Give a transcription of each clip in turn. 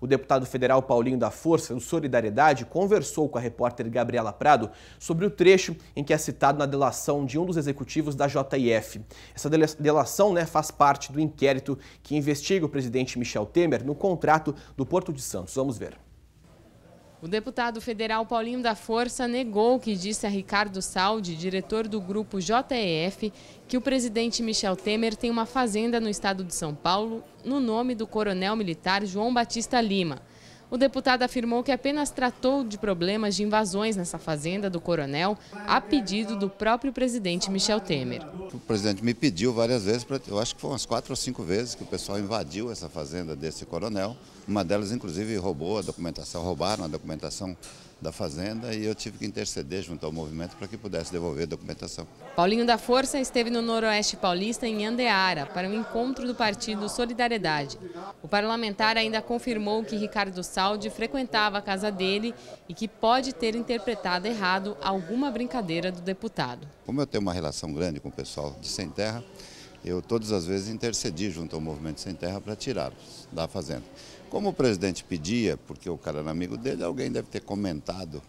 O deputado federal Paulinho da Força, no Solidariedade, conversou com a repórter Gabriela Prado sobre o trecho em que é citado na delação de um dos executivos da JIF. Essa delação né, faz parte do inquérito que investiga o presidente Michel Temer no contrato do Porto de Santos. Vamos ver. O deputado federal Paulinho da Força negou que disse a Ricardo Saldi, diretor do grupo JEF, que o presidente Michel Temer tem uma fazenda no estado de São Paulo no nome do coronel militar João Batista Lima. O deputado afirmou que apenas tratou de problemas de invasões nessa fazenda do coronel a pedido do próprio presidente Michel Temer. O presidente me pediu várias vezes, eu acho que foram umas quatro ou cinco vezes que o pessoal invadiu essa fazenda desse coronel. Uma delas, inclusive, roubou a documentação, roubaram a documentação da Fazenda e eu tive que interceder junto ao movimento para que pudesse devolver a documentação. Paulinho da Força esteve no Noroeste Paulista, em Andeara, para um encontro do partido Solidariedade. O parlamentar ainda confirmou que Ricardo Saldi frequentava a casa dele e que pode ter interpretado errado alguma brincadeira do deputado. Como eu tenho uma relação grande com o pessoal de Sem Terra, eu todas as vezes intercedi junto ao Movimento Sem Terra para tirá-los da fazenda. Como o presidente pedia, porque o cara era amigo dele, alguém deve ter comentado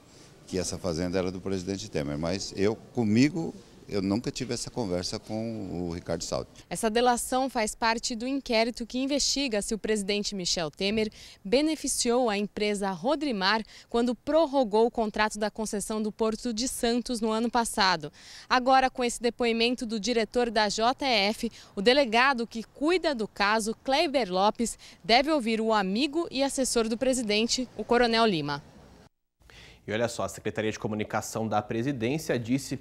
que essa fazenda era do presidente Temer, mas eu, comigo, eu nunca tive essa conversa com o Ricardo Salto. Essa delação faz parte do inquérito que investiga se o presidente Michel Temer beneficiou a empresa Rodrimar quando prorrogou o contrato da concessão do Porto de Santos no ano passado. Agora, com esse depoimento do diretor da JF, o delegado que cuida do caso, Kleiber Lopes, deve ouvir o amigo e assessor do presidente, o Coronel Lima. E olha só, a Secretaria de Comunicação da Presidência disse uh,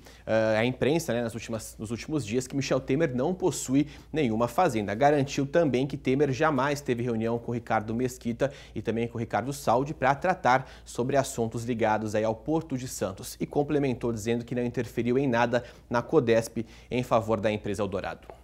à imprensa né, nas últimas, nos últimos dias que Michel Temer não possui nenhuma fazenda. Garantiu também que Temer jamais teve reunião com Ricardo Mesquita e também com Ricardo Saldi para tratar sobre assuntos ligados aí ao Porto de Santos. E complementou dizendo que não interferiu em nada na Codesp em favor da empresa Eldorado.